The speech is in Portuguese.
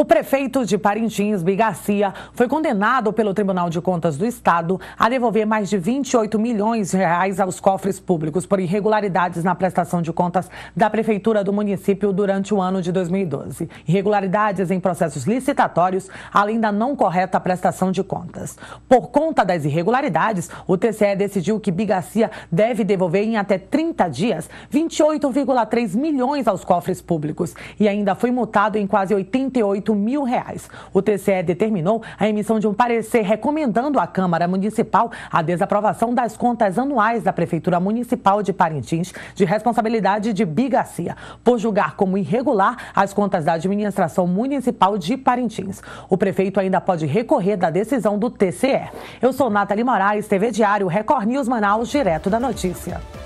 O prefeito de Parintins, Bigacia, foi condenado pelo Tribunal de Contas do Estado a devolver mais de 28 milhões de reais aos cofres públicos por irregularidades na prestação de contas da prefeitura do município durante o ano de 2012. Irregularidades em processos licitatórios, além da não correta prestação de contas. Por conta das irregularidades, o TCE decidiu que Bigacia deve devolver em até 30 dias 28,3 milhões aos cofres públicos e ainda foi multado em quase 88 8 mil reais. O TCE determinou a emissão de um parecer recomendando à Câmara Municipal a desaprovação das contas anuais da Prefeitura Municipal de Parintins de responsabilidade de Bigacia, por julgar como irregular as contas da administração municipal de Parintins. O prefeito ainda pode recorrer da decisão do TCE. Eu sou Nathalie Moraes, TV Diário, Record News Manaus, direto da notícia.